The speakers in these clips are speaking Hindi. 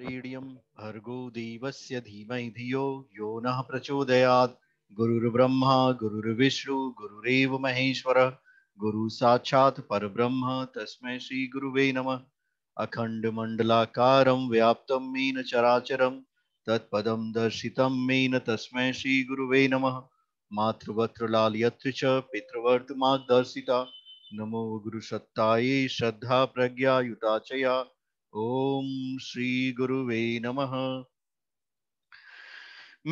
हरिडियम भर्गो देवस्य धीमहि धियो यो नः प्रचोदयात् गुरुर्ब्रह्मा गुरुर्विष्णु गुरुरेव महेश्वर गुरु साक्षात् परब्रह्म तस्मै गुरुवे नमः मंडलाकारं व्याप्तं मेन चराचरं तत्पदं दर्शितं मेन तस्मै गुरुवे नमः मातृवत्रलालयत्र च दर्शिता नमो गुरुसत्तायै श्रद्धा प्रज्ञा युताचया ओम श्री वे नम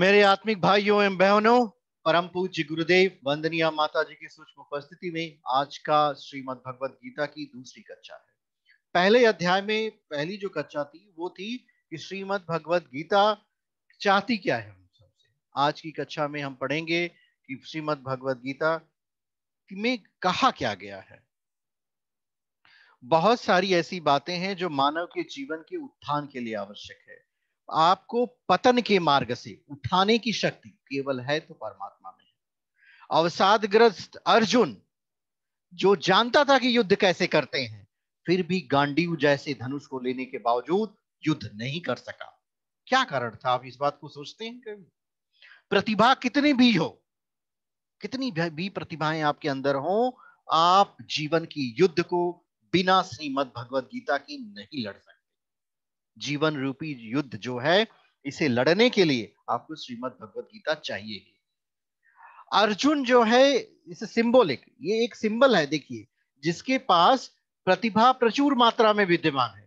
मेरे आत्मिक भाइयों एवं बहनों परम पूज्य गुरुदेव वंदनीय माता जी की सूक्ष्म उपस्थिति में आज का श्रीमद भगवद गीता की दूसरी कक्षा है पहले अध्याय में पहली जो कक्षा थी वो थी कि श्रीमद भगवद गीता चाहती क्या है हम सबसे आज की कक्षा में हम पढ़ेंगे कि श्रीमद भगवद गीता में कहा क्या गया है बहुत सारी ऐसी बातें हैं जो मानव के जीवन के उत्थान के लिए आवश्यक है आपको पतन के मार्ग से उठाने की शक्ति केवल है तो परमात्मा में है अवसादग्रस्त अर्जुन जो जानता था कि युद्ध कैसे करते हैं फिर भी गांडीव जैसे धनुष को लेने के बावजूद युद्ध नहीं कर सका क्या कारण था आप इस बात को सोचते हैं कभी प्रतिभा कितनी भी हो कितनी भी प्रतिभाएं आपके अंदर हो आप जीवन की युद्ध को बिना श्रीमद भगवत गीता की नहीं लड़ सकते जीवन रूपी युद्ध जो है इसे लड़ने के लिए आपको श्रीमद भगवत गीता चाहिए अर्जुन जो है इसे सिंबोलिक ये एक सिंबल है देखिए जिसके पास प्रतिभा प्रचुर मात्रा में विद्यमान है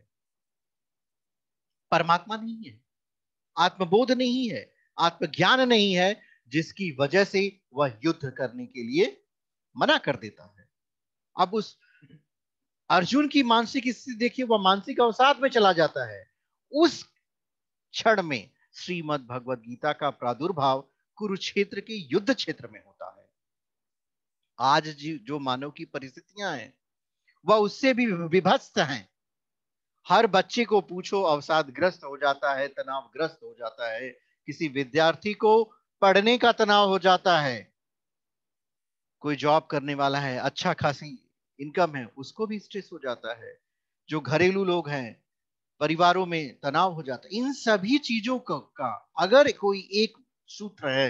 परमात्मा नहीं है आत्मबोध नहीं है आत्मज्ञान नहीं है जिसकी वजह से वह युद्ध करने के लिए मना कर देता है अब उस अर्जुन की मानसिक स्थिति देखिए वह मानसिक अवसाद में चला जाता है उस क्षण में श्रीमद भगवत गीता का प्रादुर्भाव कुरुक्षेत्र के युद्ध क्षेत्र में होता है आज जो मानव की परिस्थितियां हैं वह उससे भी विभस्त हैं हर बच्चे को पूछो अवसाद ग्रस्त हो जाता है तनाव ग्रस्त हो जाता है किसी विद्यार्थी को पढ़ने का तनाव हो जाता है कोई जॉब करने वाला है अच्छा खासी इनकम है उसको भी स्ट्रेस हो जाता है जो घरेलू लोग हैं परिवारों में तनाव हो जाता है इन सभी चीजों का अगर कोई एक सूत्र है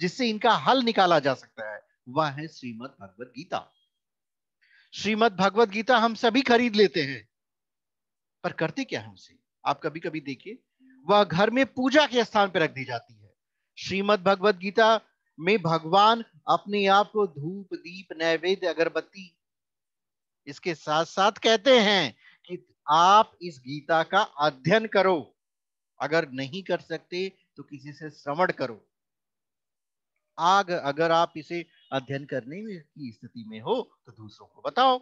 जिससे इनका हल निकाला जा सकता है वह है श्रीमद भगवद गीता श्रीमद भगवद गीता हम सभी खरीद लेते हैं पर करते क्या है उसे आप कभी कभी देखिए वह घर में पूजा के स्थान पर रख दी जाती है श्रीमद भगवद गीता में भगवान अपने आप को धूप दीप नैवेद्य अगरबत्ती इसके साथ साथ कहते हैं कि आप इस गीता का अध्ययन करो अगर नहीं कर सकते तो किसी से श्रवण करो आग अगर आप इसे अध्ययन करने की स्थिति में हो तो दूसरों को बताओ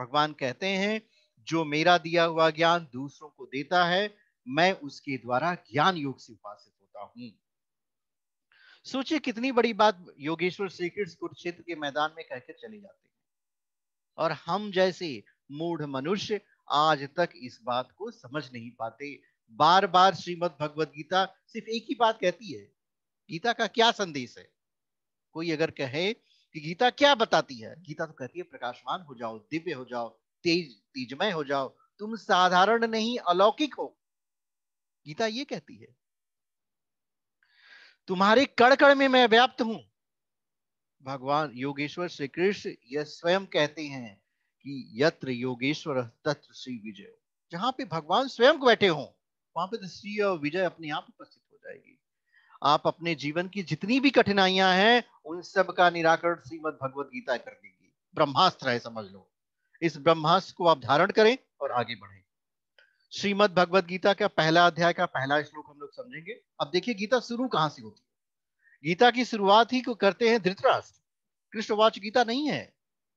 भगवान कहते हैं जो मेरा दिया हुआ ज्ञान दूसरों को देता है मैं उसके द्वारा ज्ञान योग से उपासित होता हूं सोचिए कितनी बड़ी बात योगेश्वर श्री कृष्ण कुरुक्षेत्र के मैदान में कहकर चले जाते हैं और हम जैसे मूढ़ मनुष्य आज तक इस बात को समझ नहीं पाते बार बार श्रीमद भगवद गीता सिर्फ एक ही बात कहती है गीता का क्या संदेश है कोई अगर कहे कि गीता क्या बताती है गीता तो कहती है प्रकाशमान हो जाओ दिव्य हो जाओ तेज तेजमय हो जाओ तुम साधारण नहीं अलौकिक हो गीता ये कहती है तुम्हारे कड़कड़ में मैं व्याप्त हूं भगवान योगेश्वर श्री कृष्ण यह स्वयं कहते हैं कि यत्र योगेश्वर तत्र श्री विजय जहां पे भगवान स्वयं बैठे हों वहां पे तो श्री और विजय अपने आप उपस्थित हो जाएगी आप अपने जीवन की जितनी भी कठिनाइयां हैं उन सब का निराकरण श्रीमद भगवत गीता कर देगी ब्रह्मास्त्र है समझ लो इस ब्रह्मास्त्र को आप धारण करें और आगे बढ़े श्रीमद भगवत गीता का पहला अध्याय का पहला श्लोक हम लोग समझेंगे अब देखिए गीता शुरू कहां से होती है गीता की शुरुआत ही को करते हैं धृतराष्ट्र कृष्णवाच गीता नहीं है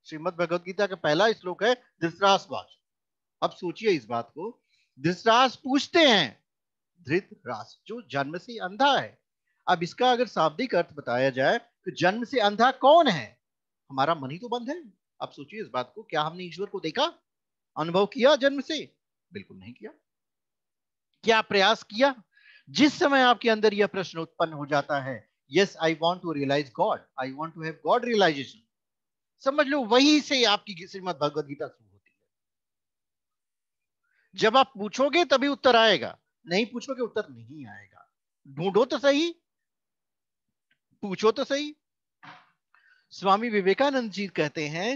श्रीमद भगवत गीता का पहला श्लोक है वाच अब सोचिए इस बात को धृतराष्ट्र पूछते हैं धृतराष्ट्र जो जन्म से अंधा है अब इसका अगर शाब्दिक अर्थ बताया जाए तो जन्म से अंधा कौन है हमारा मन ही तो बंद है अब सोचिए इस बात को क्या हमने ईश्वर को देखा अनुभव किया जन्म से बिल्कुल नहीं किया क्या प्रयास किया जिस समय आपके अंदर यह प्रश्न उत्पन्न हो जाता है yes I want to realize God I want to have God realization समझ लो वही से आपकी श्रीमद भगवत गीता शुरू होती है जब आप पूछोगे तभी उत्तर आएगा नहीं पूछोगे उत्तर नहीं आएगा ढूंढो तो सही पूछो तो सही स्वामी विवेकानंद जी कहते हैं